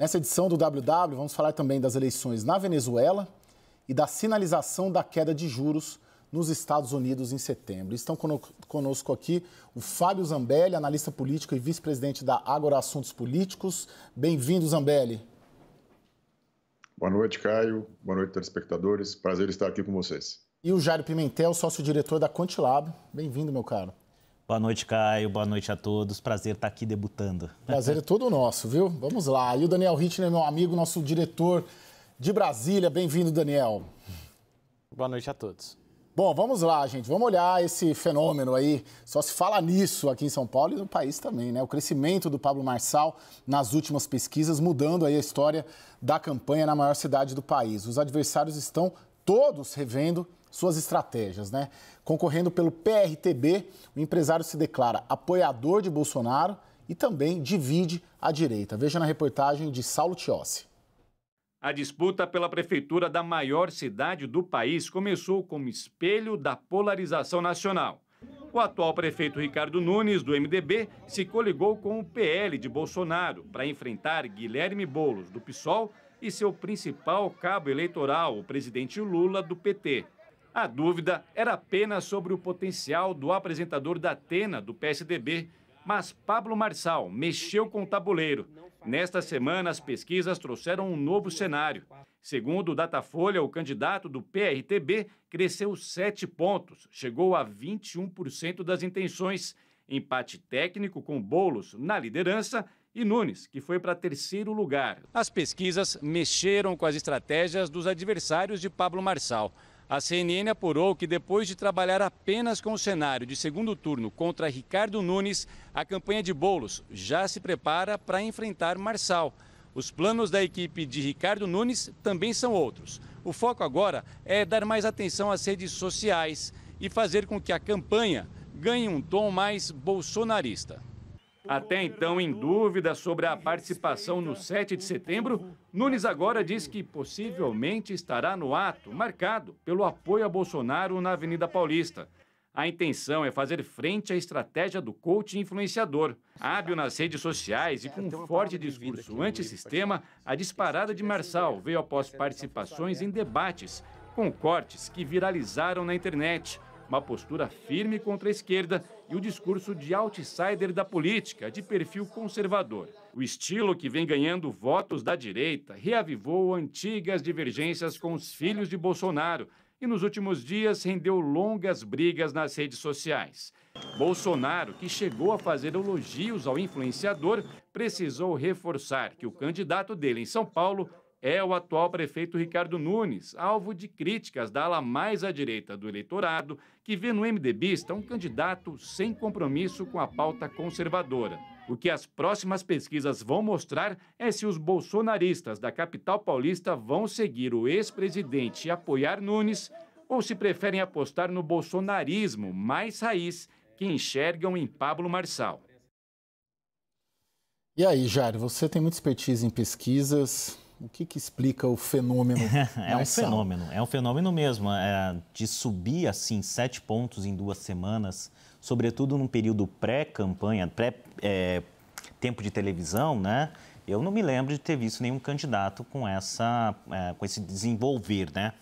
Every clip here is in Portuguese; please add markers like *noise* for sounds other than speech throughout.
Nessa edição do WW, vamos falar também das eleições na Venezuela e da sinalização da queda de juros nos Estados Unidos em setembro. Estão conosco aqui o Fábio Zambelli, analista político e vice-presidente da Agora Assuntos Políticos. Bem-vindo, Zambelli. Boa noite, Caio. Boa noite, telespectadores. Prazer estar aqui com vocês. E o Jairo Pimentel, sócio-diretor da Contilab. Bem-vindo, meu caro. Boa noite, Caio. Boa noite a todos. Prazer estar aqui debutando. Prazer é todo nosso, viu? Vamos lá. E o Daniel Hitner, meu amigo, nosso diretor de Brasília. Bem-vindo, Daniel. Boa noite a todos. Bom, vamos lá, gente. Vamos olhar esse fenômeno aí. Só se fala nisso aqui em São Paulo e no país também, né? O crescimento do Pablo Marçal nas últimas pesquisas, mudando aí a história da campanha na maior cidade do país. Os adversários estão todos revendo suas estratégias, né? Concorrendo pelo PRTB, o empresário se declara apoiador de Bolsonaro e também divide a direita. Veja na reportagem de Saulo Tiossi. A disputa pela prefeitura da maior cidade do país começou como espelho da polarização nacional. O atual prefeito Ricardo Nunes, do MDB, se coligou com o PL de Bolsonaro para enfrentar Guilherme Bolos do PSOL, e seu principal cabo eleitoral, o presidente Lula do PT. A dúvida era apenas sobre o potencial do apresentador da Atena, do PSDB, mas Pablo Marçal mexeu com o tabuleiro. Nesta semana, as pesquisas trouxeram um novo cenário. Segundo o Datafolha, o candidato do PRTB cresceu 7 pontos, chegou a 21% das intenções. Empate técnico com Bolos na liderança e Nunes, que foi para terceiro lugar. As pesquisas mexeram com as estratégias dos adversários de Pablo Marçal. A CNN apurou que depois de trabalhar apenas com o cenário de segundo turno contra Ricardo Nunes, a campanha de Bolos já se prepara para enfrentar Marçal. Os planos da equipe de Ricardo Nunes também são outros. O foco agora é dar mais atenção às redes sociais e fazer com que a campanha ganhe um tom mais bolsonarista até então em dúvida sobre a participação no 7 de setembro, Nunes agora diz que possivelmente estará no ato marcado pelo apoio a Bolsonaro na Avenida Paulista. A intenção é fazer frente à estratégia do coach influenciador. Hábil nas redes sociais e com um forte discurso antissistema, a disparada de Marçal veio após participações em debates, com cortes que viralizaram na internet uma postura firme contra a esquerda e o discurso de outsider da política, de perfil conservador. O estilo que vem ganhando votos da direita reavivou antigas divergências com os filhos de Bolsonaro e nos últimos dias rendeu longas brigas nas redes sociais. Bolsonaro, que chegou a fazer elogios ao influenciador, precisou reforçar que o candidato dele em São Paulo é o atual prefeito Ricardo Nunes, alvo de críticas da ala mais à direita do eleitorado, que vê no MDBista um candidato sem compromisso com a pauta conservadora. O que as próximas pesquisas vão mostrar é se os bolsonaristas da capital paulista vão seguir o ex-presidente e apoiar Nunes ou se preferem apostar no bolsonarismo mais raiz que enxergam em Pablo Marçal. E aí, Jair, você tem muita expertise em pesquisas, o que, que explica o fenômeno? *laughs* é um fenômeno, é um fenômeno mesmo, é, de subir assim sete pontos em duas semanas, sobretudo num período pré-campanha, pré-tempo é, de televisão, né? Eu não me lembro de ter visto nenhum candidato com essa, é, com esse desenvolver, né?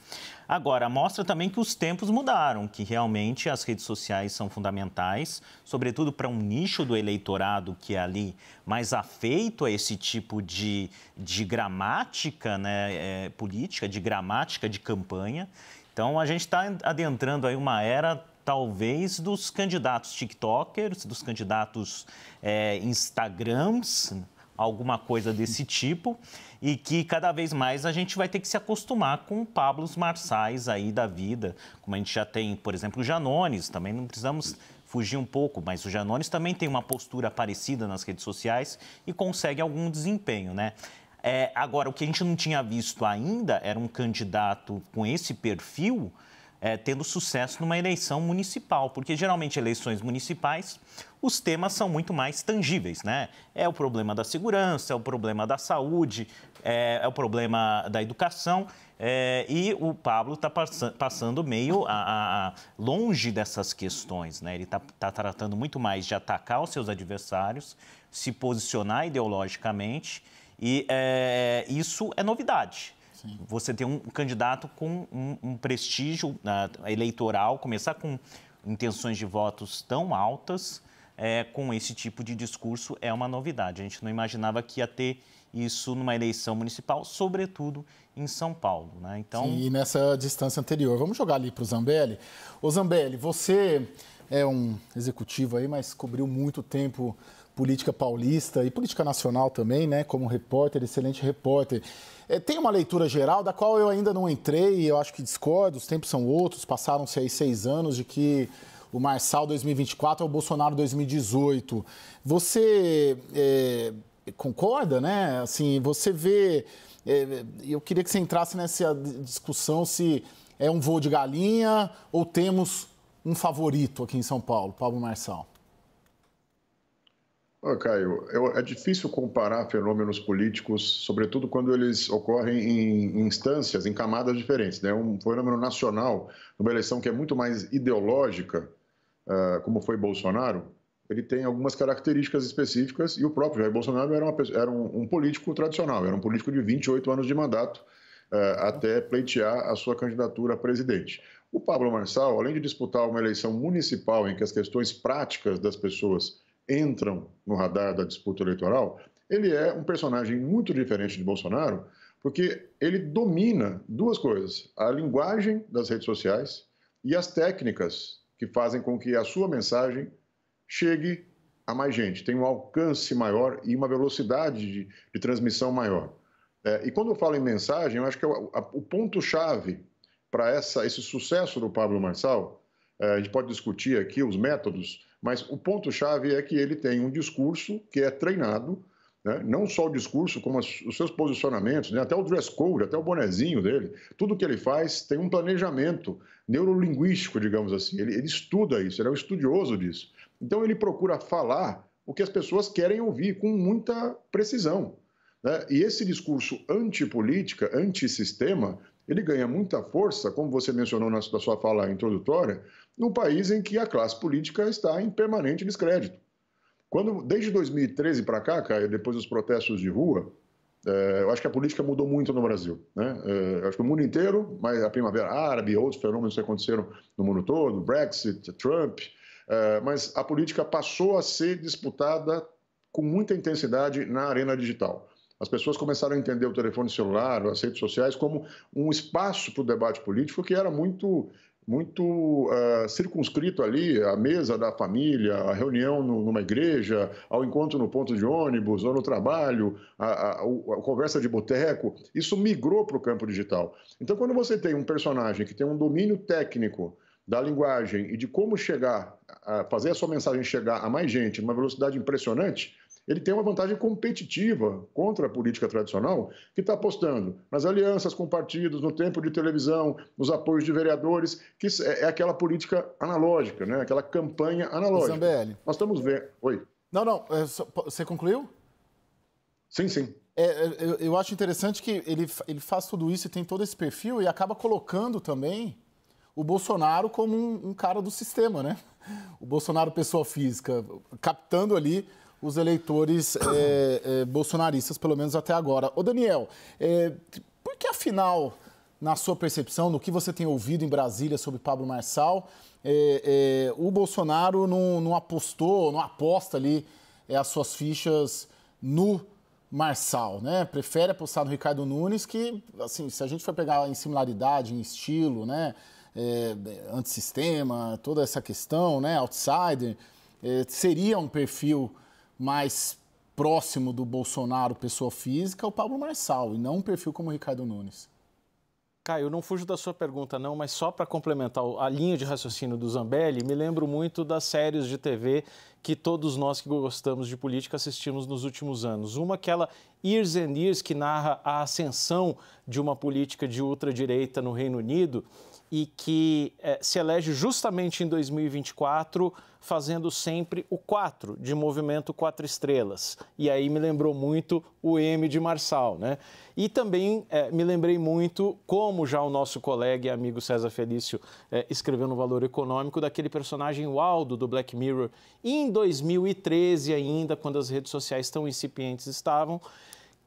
Agora, mostra também que os tempos mudaram, que realmente as redes sociais são fundamentais, sobretudo para um nicho do eleitorado que é ali mais afeito a esse tipo de, de gramática né, é, política, de gramática de campanha. Então, a gente está adentrando aí uma era talvez dos candidatos TikTokers, dos candidatos é, Instagrams, alguma coisa desse tipo e que cada vez mais a gente vai ter que se acostumar com Pablos Marçais aí da vida, como a gente já tem, por exemplo, o Janones, também não precisamos fugir um pouco, mas o Janones também tem uma postura parecida nas redes sociais e consegue algum desempenho, né? É, agora, o que a gente não tinha visto ainda era um candidato com esse perfil é, tendo sucesso numa eleição municipal, porque geralmente eleições municipais os temas são muito mais tangíveis, né? É o problema da segurança, é o problema da saúde, é, é o problema da educação. É, e o Pablo está passando meio a, a, longe dessas questões, né? Ele está tá tratando muito mais de atacar os seus adversários, se posicionar ideologicamente, e é, isso é novidade você ter um candidato com um, um prestígio uh, eleitoral, começar com intenções de votos tão altas, é, com esse tipo de discurso, é uma novidade. A gente não imaginava que ia ter isso numa eleição municipal, sobretudo em São Paulo. Né? Então... Sim, e nessa distância anterior. Vamos jogar ali para o Zambelli. Ô Zambelli, você é um executivo aí, mas cobriu muito tempo política paulista e política nacional também, né? Como repórter, excelente repórter. É, tem uma leitura geral da qual eu ainda não entrei, eu acho que discordo, os tempos são outros, passaram-se aí seis anos de que o Marçal 2024 é o Bolsonaro 2018. Você é, concorda, né? Assim, você vê. É, eu queria que você entrasse nessa discussão se é um voo de galinha ou temos um favorito aqui em São Paulo, Pablo Marçal. Oh, Caio, eu, é difícil comparar fenômenos políticos, sobretudo quando eles ocorrem em, instâncias, em camadas diferentes. Né? Um fenômeno nacional, numa eleição que é muito mais ideológica, uh, como foi Bolsonaro, ele tem algumas características específicas e o próprio Jair Bolsonaro era, uma, era um, um, político tradicional, era um político de 28 anos de mandato uh, até pleitear a sua candidatura a presidente. O Pablo Marçal, além de disputar uma eleição municipal em que as questões práticas das pessoas entram no radar da disputa eleitoral, ele é um personagem muito diferente de Bolsonaro, porque ele domina duas coisas: a linguagem das redes sociais e as técnicas que fazem com que a sua mensagem chegue a mais gente, tenha um alcance maior e uma velocidade de, de transmissão maior. É, e quando eu falo em mensagem, eu acho que é o, a, o ponto-chave para esse sucesso do Pablo Marçal, é, a gente pode discutir aqui os métodos, mas o ponto-chave é que ele tem um discurso que é treinado, né? não só o discurso, como os seus posicionamentos, né? até o dress code, até o bonezinho dele. Tudo que ele faz tem um planejamento neurolinguístico, digamos assim. Ele, ele estuda isso, ele é um estudioso disso. Então, ele procura falar o que as pessoas querem ouvir com muita precisão. Né? E esse discurso antipolítica, antissistema, ele ganha muita força, como você mencionou na sua fala introdutória, num país em que a classe política está em permanente descrédito. Quando, desde 2013 para cá, Caio, depois dos protestos de rua, é, eu acho que a política mudou muito no Brasil. Né? É, acho que o mundo inteiro, mas a Primavera Árabe, outros fenômenos que aconteceram no mundo todo, Brexit, Trump, é, mas a política passou a ser disputada com muita intensidade na arena digital. As pessoas começaram a entender o telefone celular, as redes sociais, como um espaço para o debate político que era muito muito uh, circunscrito ali, a mesa da família, a reunião no, numa igreja, ao encontro no ponto de ônibus ou no trabalho, a, a, a conversa de boteco, isso migrou para o campo digital. Então, quando você tem um personagem que tem um domínio técnico da linguagem e de como chegar, a fazer a sua mensagem chegar a mais gente uma velocidade impressionante, ele tem uma vantagem competitiva contra a política tradicional, que está apostando nas alianças com partidos, no tempo de televisão, nos apoios de vereadores, que é, é aquela política analógica, né? aquela campanha analógica. Zambelli. Nós estamos vendo. Oi. Não, não, é você concluiu? Sim, sim. É, é, eu, eu, acho interessante que ele, ele faz tudo isso e tem todo esse perfil e acaba colocando também o Bolsonaro como um, um cara do sistema, né? O Bolsonaro, pessoa física, captando ali os eleitores é, é, bolsonaristas, pelo menos até agora. Ô, Daniel, é, por que afinal, na sua percepção, no que você tem ouvido em Brasília sobre Pablo Marçal, o Bolsonaro não, não, apostou, não aposta ali as suas fichas no Marçal, né? Prefere apostar no Ricardo Nunes, que, assim, se a gente for pegar em similaridade, em estilo, né? É, antissistema, toda essa questão, né? Outsider, é, seria um perfil mais próximo do Bolsonaro, pessoa física, é o Pablo Marçal, e não um perfil como o Ricardo Nunes. Caio, não fujo da sua pergunta não, mas só para complementar a linha de raciocínio do Zambelli, me lembro muito das séries de TV que todos nós que gostamos de política assistimos nos últimos anos. Uma aquela Years and Years que narra a ascensão de uma política de ultradireita no Reino Unido e que eh, se elege justamente em 2024, fazendo sempre o 4 de movimento quatro estrelas. E aí me lembrou muito o M de Marçal, né? E também eh, me lembrei muito, como já o nosso colega e amigo César Felício eh, escreveu no Valor Econômico, daquele personagem Waldo do Black Mirror, em 2013 ainda, quando as redes sociais tão incipientes estavam,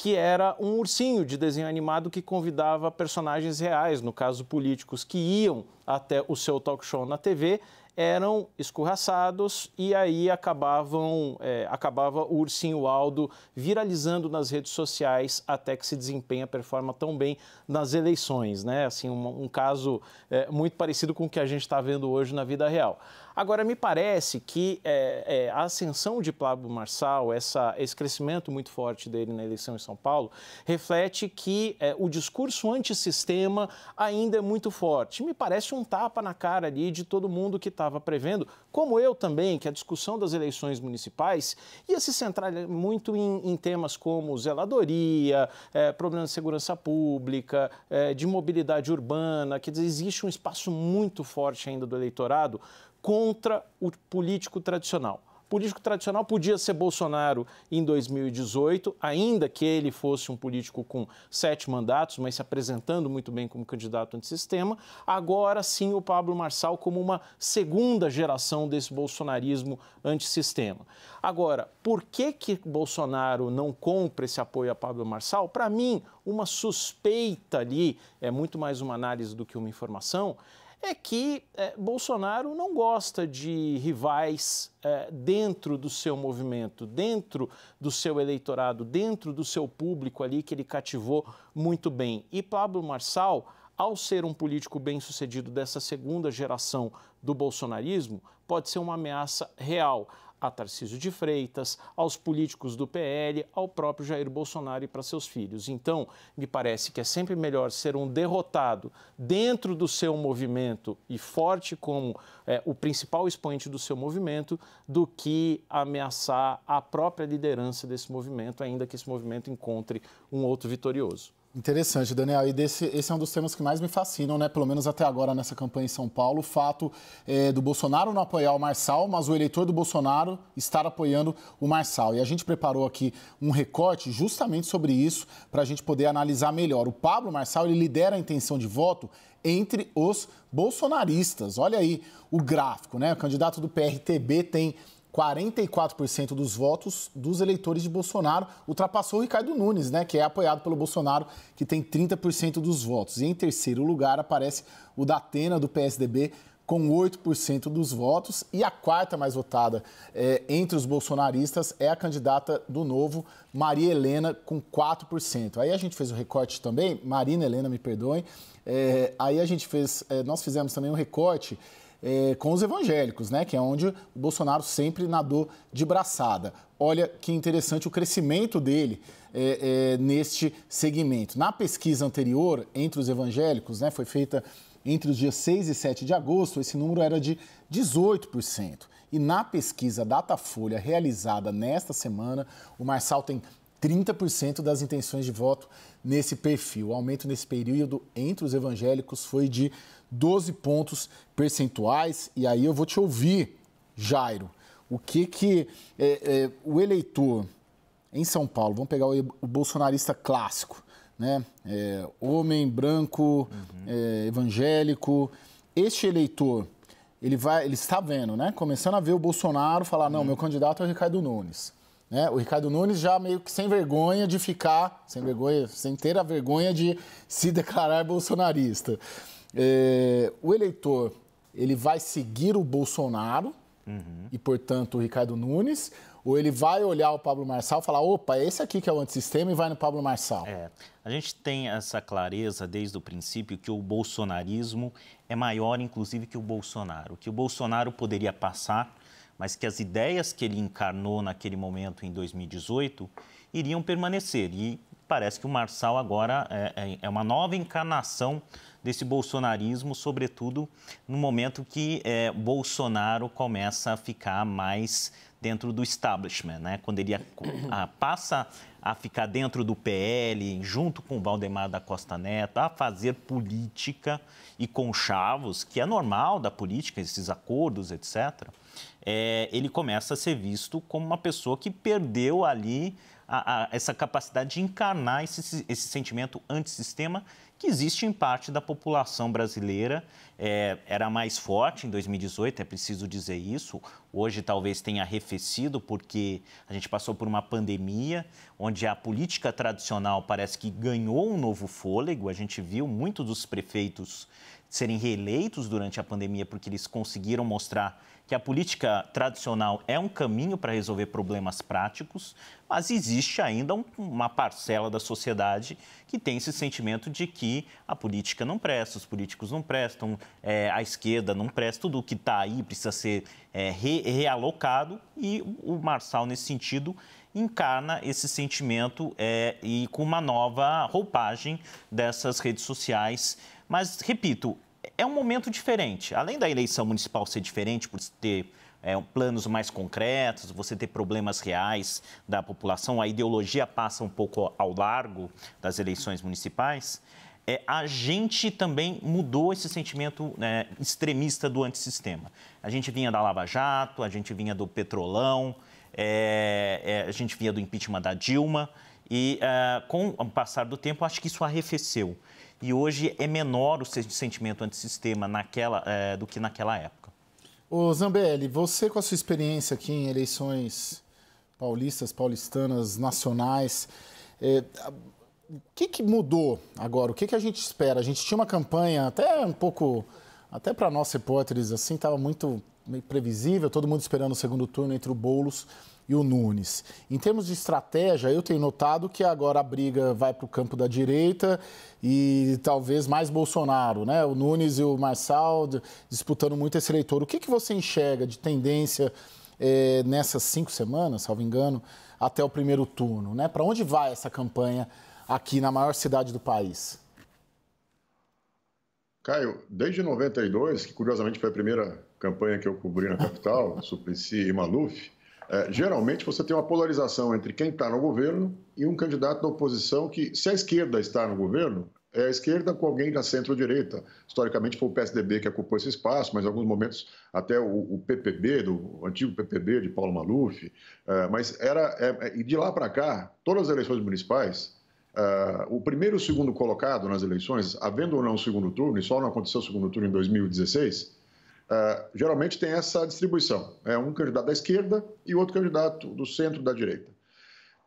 que era um ursinho de desenho animado que convidava personagens reais, no caso políticos, que iam até o seu talk show na TV, eram escorraçados e aí acabavam, é, acabava o ursinho Aldo viralizando nas redes sociais até que se desempenha, performa tão bem nas eleições, né? Assim, um, um caso é, muito parecido com o que a gente está vendo hoje na vida real. Agora, me parece que é, é, a ascensão de Pablo Marçal, essa, esse crescimento muito forte dele na eleição em São Paulo, reflete que é, o discurso antissistema ainda é muito forte. Me parece um tapa na cara ali de todo mundo que estava prevendo, como eu também, que a discussão das eleições municipais ia se centrar muito em, em temas como zeladoria, é, problemas de segurança pública, é, de mobilidade urbana, que existe um espaço muito forte ainda do eleitorado contra o político tradicional. O político tradicional podia ser Bolsonaro em 2018, ainda que ele fosse um político com sete mandatos, mas se apresentando muito bem como candidato antissistema. Agora sim, o Pablo Marçal como uma segunda geração desse bolsonarismo antissistema. Agora, por que, que Bolsonaro não compra esse apoio a Pablo Marçal? Para mim, uma suspeita ali, é muito mais uma análise do que uma informação, é que é, Bolsonaro não gosta de rivais é, dentro do seu movimento, dentro do seu eleitorado, dentro do seu público ali que ele cativou muito bem. E Pablo Marçal, ao ser um político bem-sucedido dessa segunda geração do bolsonarismo, pode ser uma ameaça real a Tarcísio de Freitas, aos políticos do PL, ao próprio Jair Bolsonaro e para seus filhos. Então, me parece que é sempre melhor ser um derrotado dentro do seu movimento e forte como é, o principal expoente do seu movimento do que ameaçar a própria liderança desse movimento, ainda que esse movimento encontre um outro vitorioso. Interessante, Daniel. E desse, esse é um dos temas que mais me fascinam, né? Pelo menos até agora nessa campanha em São Paulo, o fato é, do Bolsonaro não apoiar o Marçal, mas o eleitor do Bolsonaro estar apoiando o Marçal. E a gente preparou aqui um recorte justamente sobre isso para a gente poder analisar melhor. O Pablo Marçal ele lidera a intenção de voto entre os bolsonaristas. Olha aí o gráfico, né? O candidato do PRTB tem 44% dos votos dos eleitores de Bolsonaro ultrapassou o Ricardo Nunes, né, que é apoiado pelo Bolsonaro, que tem 30% dos votos. E em terceiro lugar aparece o da Atena, do PSDB, com 8% dos votos. E a quarta mais votada é, entre os bolsonaristas é a candidata do Novo, Maria Helena, com 4%. Aí a gente fez o recorte também, Marina Helena, me perdoem. É, aí a gente fez, é, nós fizemos também um recorte é, com os evangélicos, né? Que é onde o Bolsonaro sempre nadou de braçada. Olha que interessante o crescimento dele é, é, neste segmento. Na pesquisa anterior, entre os evangélicos, né? Foi feita entre os dias 6 e 7 de agosto, esse número era de 18%. E na pesquisa Datafolha, realizada nesta semana, o Marçal tem 30% das intenções de voto nesse perfil. O aumento nesse período entre os evangélicos foi de 12 pontos percentuais. E aí eu vou te ouvir, Jairo. O que que é, é, o eleitor em São Paulo, vamos pegar o, o bolsonarista clássico, né? É, homem branco, uhum. É, evangélico, este eleitor ele vai, ele está vendo, né? Começando a ver o Bolsonaro falar, não, uhum. meu candidato é o Ricardo Nunes. Né? O Ricardo Nunes já meio que sem vergonha de ficar, sem vergonha, sem ter a vergonha de se declarar bolsonarista. É, o eleitor ele vai seguir o Bolsonaro uhum. e, portanto, o Ricardo Nunes, ou ele vai olhar o Pablo Marçal e falar: opa, é esse aqui que é o antissistema e vai no Pablo Marçal? É. A gente tem essa clareza desde o princípio que o bolsonarismo é maior, inclusive, que o Bolsonaro, que o Bolsonaro poderia passar, mas que as ideias que ele encarnou naquele momento em 2018 iriam permanecer. E parece que o Marçal agora é, é, é uma nova encarnação desse bolsonarismo, sobretudo no momento que é, Bolsonaro começa a ficar mais dentro do establishment, né? quando ele a, a, passa a ficar dentro do PL, junto com Valdemar da Costa Neto, a fazer política e com Chavos, que é normal da política, esses acordos, etc., é, ele começa a ser visto como uma pessoa que perdeu ali a, a, essa capacidade de encarnar esse, esse sentimento antissistema que existe em parte da população brasileira. É, era mais forte em 2018, é preciso dizer isso. Hoje talvez tenha arrefecido, porque a gente passou por uma pandemia onde a política tradicional parece que ganhou um novo fôlego. A gente viu muitos dos prefeitos serem reeleitos durante a pandemia, porque eles conseguiram mostrar que a política tradicional é um caminho para resolver problemas práticos, mas existe ainda um, uma parcela da sociedade que tem esse sentimento de que a política não presta, os políticos não prestam, é, a esquerda não presta, tudo o que está aí precisa ser é, re, realocado e o Marçal, nesse sentido, encarna esse sentimento é, e com uma nova roupagem dessas redes sociais mas, repito, é um momento diferente. Além da eleição municipal ser diferente por ter é, planos mais concretos, você ter problemas reais da população, a ideologia passa um pouco ao largo das eleições municipais. É, a gente também mudou esse sentimento né, extremista do antissistema. A gente vinha da Lava Jato, a gente vinha do Petrolão, é, é, a gente vinha do impeachment da Dilma. E uh, com o passar do tempo, acho que isso arrefeceu e hoje é menor o sentimento antissistema naquela, é, do que naquela época. O Zambelli, você com a sua experiência aqui em eleições paulistas, paulistanas, nacionais, é, o que, que, mudou agora? O que, que a gente espera? A gente tinha uma campanha até um pouco, até para nós repórteres, assim, estava muito meio previsível, todo mundo esperando o segundo turno entre o Boulos e o Nunes. Em termos de estratégia, eu tenho notado que agora a briga vai para o campo da direita e talvez mais Bolsonaro, né? O Nunes e o Marçal disputando muito esse eleitor. O que, que você enxerga de tendência eh, nessas cinco semanas, salvo engano, até o primeiro turno, né? Para onde vai essa campanha aqui na maior cidade do país? Caio, desde 92, que curiosamente foi a primeira campanha que eu cobri na capital, *laughs* Suplicy e Maluf, é, geralmente você tem uma polarização entre quem está no governo e um candidato da oposição que, se a esquerda está no governo, é a esquerda com alguém da centro-direita. Historicamente foi o PSDB que ocupou esse espaço, mas em alguns momentos até o, o PPB, do, o antigo PPB de Paulo Maluf. É, mas era. É, é e de lá para cá, todas as eleições municipais, é, o primeiro e o segundo colocado nas eleições, havendo ou não o segundo turno, e só não aconteceu o segundo turno em 2016, Uh, geralmente tem essa distribuição: é um candidato da esquerda e outro candidato do centro da direita.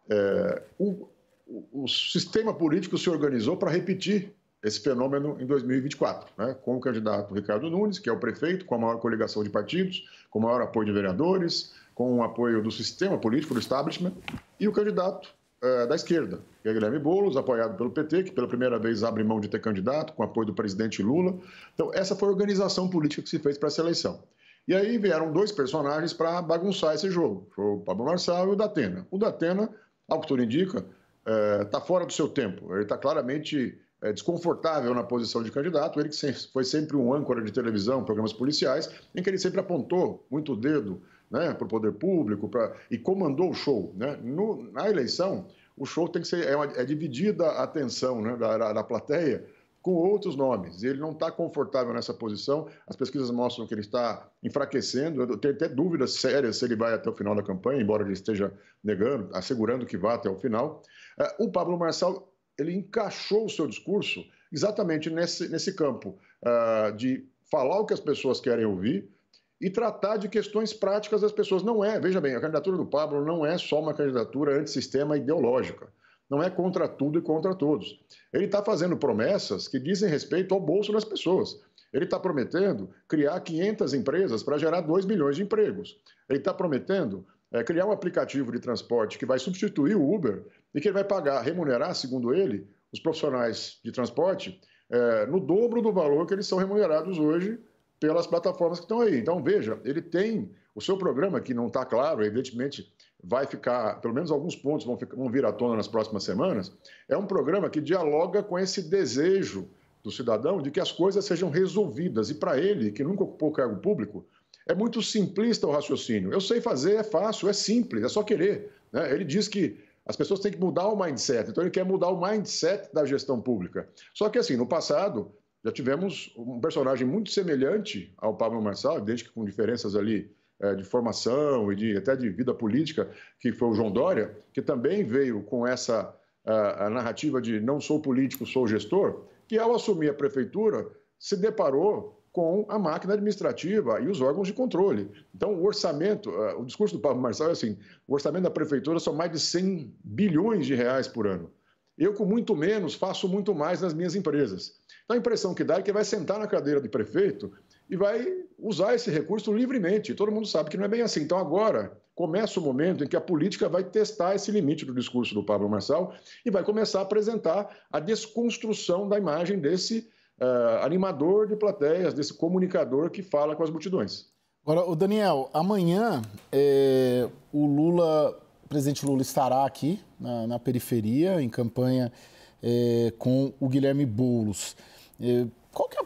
É, o, o, sistema político se organizou para repetir esse fenômeno em 2024, né? com o candidato Ricardo Nunes, que é o prefeito, com a maior coligação de partidos, com o maior apoio de vereadores, com o apoio do sistema político, do establishment, e o candidato é, da esquerda, que é Guilherme Boulos, apoiado pelo PT, que pela primeira vez abre mão de ter candidato, com apoio do presidente Lula. Então, essa foi a organização política que se fez para essa eleição. E aí vieram dois personagens para bagunçar esse jogo, o Pablo Marçal e o Datena. O Datena, ao que tudo indica, está é, fora do seu tempo, ele está claramente é, desconfortável na posição de candidato, ele que foi sempre um âncora de televisão, programas policiais, em que ele sempre apontou muito o dedo né, para o poder público pra, e comandou o show. Né? No, na eleição, o show tem que ser é, uma, é dividida a atenção né, da, da, da plateia com outros nomes. Ele não está confortável nessa posição. As pesquisas mostram que ele está enfraquecendo. Eu tenho até dúvidas sérias se ele vai até o final da campanha, embora ele esteja negando, assegurando que vá até o final. É, o Pablo Marçal ele encaixou o seu discurso exatamente nesse, nesse campo uh, de falar o que as pessoas querem ouvir e tratar de questões práticas das pessoas. Não é, veja bem, a candidatura do Pablo não é só uma candidatura antissistema ideológica. Não é contra tudo e contra todos. Ele está fazendo promessas que dizem respeito ao bolso das pessoas. Ele está prometendo criar 500 empresas para gerar 2 milhões de empregos. Ele está prometendo é, criar um aplicativo de transporte que vai substituir o Uber e que ele vai pagar, remunerar, segundo ele, os profissionais de transporte é, no dobro do valor que eles são remunerados hoje pelas plataformas que estão aí. Então, veja, ele tem o seu programa, que não está claro, evidentemente vai ficar, pelo menos alguns pontos vão, ficar, vão vir à tona nas próximas semanas. É um programa que dialoga com esse desejo do cidadão de que as coisas sejam resolvidas. E para ele, que nunca ocupou cargo público, é muito simplista o raciocínio. Eu sei fazer, é fácil, é simples, é só querer. Né? Ele diz que as pessoas têm que mudar o mindset, então ele quer mudar o mindset da gestão pública. Só que, assim, no passado, já tivemos um personagem muito semelhante ao Pablo Marçal, desde que com diferenças ali eh, de formação e de, até de vida política, que foi o João Dória, que também veio com essa a, a narrativa de não sou político, sou gestor, que ao assumir a prefeitura se deparou com a máquina administrativa e os órgãos de controle. Então, o orçamento, eh, o discurso do Pablo Marçal é assim, o orçamento da prefeitura são mais de 100 bilhões de reais por ano. Eu, com muito menos, faço muito mais nas minhas empresas. Então, a impressão que dá é que vai sentar na cadeira de prefeito e vai usar esse recurso livremente. Todo mundo sabe que não é bem assim. Então, agora começa o momento em que a política vai testar esse limite do discurso do Pablo Marçal e vai começar a apresentar a desconstrução da imagem desse uh, animador de plateias, desse comunicador que fala com as multidões. Agora, o Daniel, amanhã é, o Lula o presidente Lula estará aqui na, na periferia, em campanha é, com o Guilherme Boulos. É, qual que é,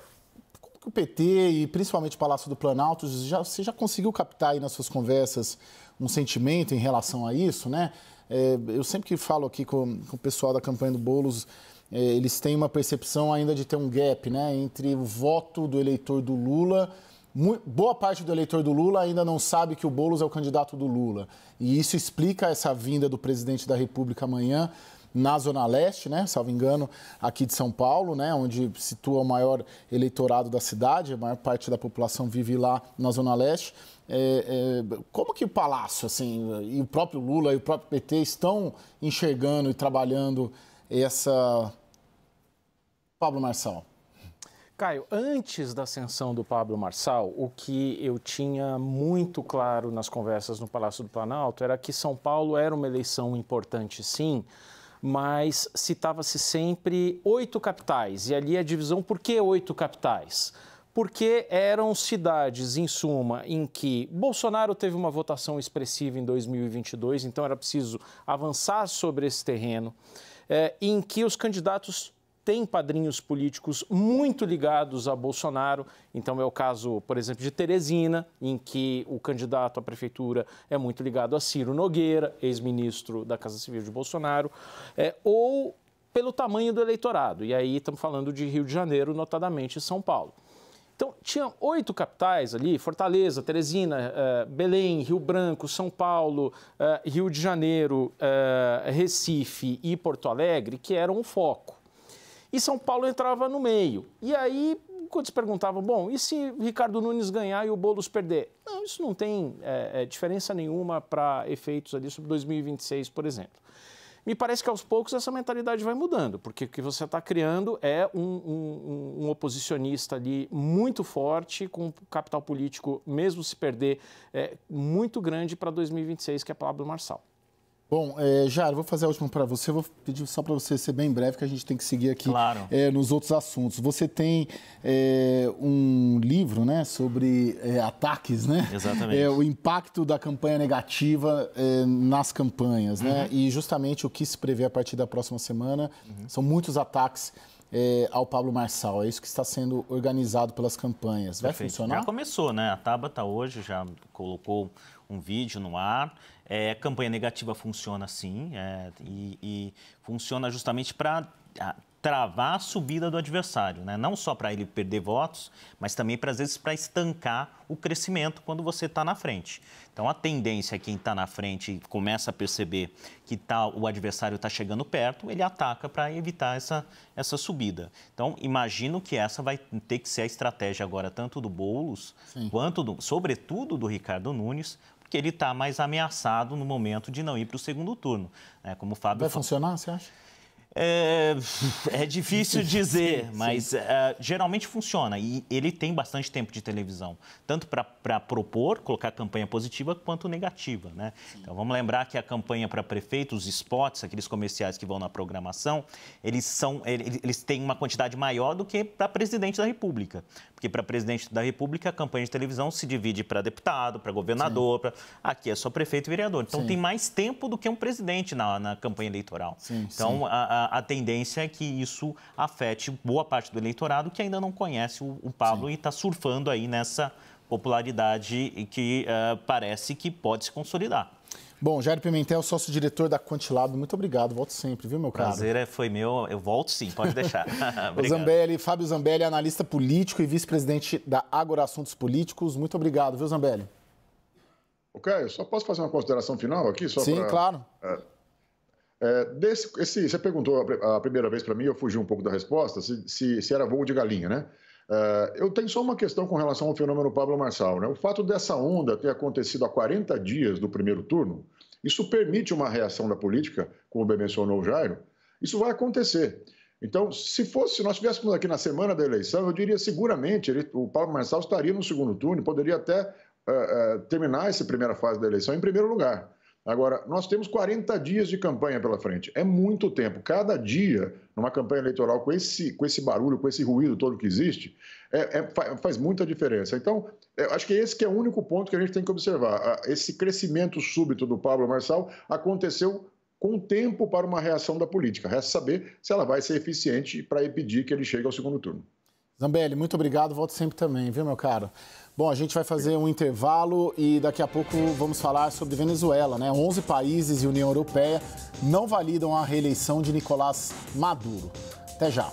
como o PT e principalmente o Palácio do Planalto, já, você já conseguiu captar aí nas suas conversas um sentimento em relação a isso, né? É, eu sempre que falo aqui com, com, o pessoal da campanha do Boulos, é, eles têm uma percepção ainda de ter um gap, né? Entre o voto do eleitor do Lula boa parte do eleitor do Lula ainda não sabe que o Boulos é o candidato do Lula. E isso explica essa vinda do presidente da República amanhã na Zona Leste, né? Salvo engano, aqui de São Paulo, né? Onde situa o maior eleitorado da cidade, a maior parte da população vive lá na Zona Leste. É, é, como que o Palácio, assim, e o próprio Lula e o próprio PT estão enxergando e trabalhando essa. Pablo Marçal. Caio, antes da ascensão do Pablo Marçal, o que eu tinha muito claro nas conversas no Palácio do Planalto era que São Paulo era uma eleição importante, sim, mas citava-se sempre oito capitais. E ali a divisão, por que oito capitais? porque eram cidades, em suma, em que Bolsonaro teve uma votação expressiva em 2022, então era preciso avançar sobre esse terreno, é, em que os candidatos tem padrinhos políticos muito ligados a Bolsonaro. Então, é o caso, por exemplo, de Teresina, em que o candidato à prefeitura é muito ligado a Ciro Nogueira, ex-ministro da Casa Civil de Bolsonaro, é, ou pelo tamanho do eleitorado. E aí estamos falando de Rio de Janeiro, notadamente São Paulo. Então, tinha oito capitais ali: Fortaleza, Teresina, é, Belém, Rio Branco, São Paulo, é, Rio de Janeiro, é, Recife e Porto Alegre, que eram o foco. E São Paulo entrava no meio. E aí, quando se perguntavam, bom, e se Ricardo Nunes ganhar e o Boulos perder? Não, isso não tem é, é diferença nenhuma para efeitos ali sobre 2026, por exemplo. Me parece que aos poucos essa mentalidade vai mudando, porque o que você está criando é um, um, um, oposicionista ali muito forte, com capital político, mesmo se perder, é, muito grande para 2026, que é Pablo Marçal. Bom, é, eh, Jair, vou fazer a última para você. Vou pedir só para você ser bem breve, que a gente tem que seguir aqui claro. é, nos outros assuntos. Você tem é, um livro né, sobre é, ataques, né? Exatamente. É, o impacto da campanha negativa nas campanhas, né? uhum. né? E justamente o que se prevê a partir da próxima semana uhum. são muitos ataques é, ao Pablo Marçal. É isso que está sendo organizado pelas campanhas. Vai Perfeito. funcionar? Já começou, né? A Tabata tá hoje já colocou um vídeo no ar é, campanha negativa funciona sim, é, e, e, funciona justamente para travar a subida do adversário, né? não só para ele perder votos, mas também para às vezes para estancar o crescimento quando você está na frente. Então a tendência é quem está na frente começa a perceber que tá, o adversário está chegando perto, ele ataca para evitar essa, essa subida. Então imagino que essa vai ter que ser a estratégia agora tanto do Boulos Sim. quanto do, sobretudo do Ricardo Nunes que ele está mais ameaçado no momento de não ir para o segundo turno. Né? Como o Fábio Vai funcionar, você acha? É, é difícil dizer, sim, sim. mas uh, geralmente funciona e ele tem bastante tempo de televisão, tanto para propor, colocar campanha positiva quanto negativa. Né? Então vamos lembrar que a campanha para prefeito, os spots, aqueles comerciais que vão na programação, eles, são, eles têm uma quantidade maior do que para presidente da República. Porque para presidente da República, a campanha de televisão se divide para deputado, para governador, pra... aqui é só prefeito e vereador. Então tem mais tempo do que um presidente na, na campanha eleitoral. então a, a a, tendência é que isso afete boa parte do eleitorado que ainda não conhece o, o Pablo Sim. e está surfando aí nessa popularidade que uh, parece que pode se consolidar. Bom, Jair Pimentel, sócio-diretor da Quantilab, muito obrigado, volto sempre, viu, meu caro. Prazer é, foi meu, eu volto sim, pode deixar. *laughs* Zambelli, Fábio Zambelli, analista político e vice-presidente da Agora Assuntos Políticos, muito obrigado, viu, Zambelli? Ok, eu só posso fazer uma consideração final aqui? Só sim, pra... claro. É é, desse, esse, você perguntou a primeira vez para mim, eu fugi um pouco da resposta, se, se, se era voo de galinha, né? É, eu tenho só uma questão com relação ao fenômeno Pablo Marçal. Né? O fato dessa onda ter acontecido há 40 dias do primeiro turno, isso permite uma reação da política, como bem mencionou o Jairo, isso vai acontecer. Então, se fosse, se nós estivéssemos aqui na semana da eleição, eu diria seguramente ele, o Pablo Marçal estaria no segundo turno, poderia até uh, uh, terminar essa primeira fase da eleição em primeiro lugar. Agora, nós temos 40 dias de campanha pela frente. É muito tempo. Cada dia, numa campanha eleitoral, com esse, com esse barulho, com esse ruído todo que existe, é, é, faz muita diferença. Então, é, acho que esse que é o único ponto que a gente tem que observar. Esse crescimento súbito do Pablo Marçal aconteceu com tempo para uma reação da política. Resta saber se ela vai ser eficiente para impedir que ele chegue ao segundo turno. Zambelli, muito obrigado. Volto sempre também, viu, meu caro? Bom, a gente vai fazer um intervalo e daqui a pouco vamos falar sobre Venezuela, né? 11 países e União Europeia não validam a reeleição de Nicolás Maduro. Até já.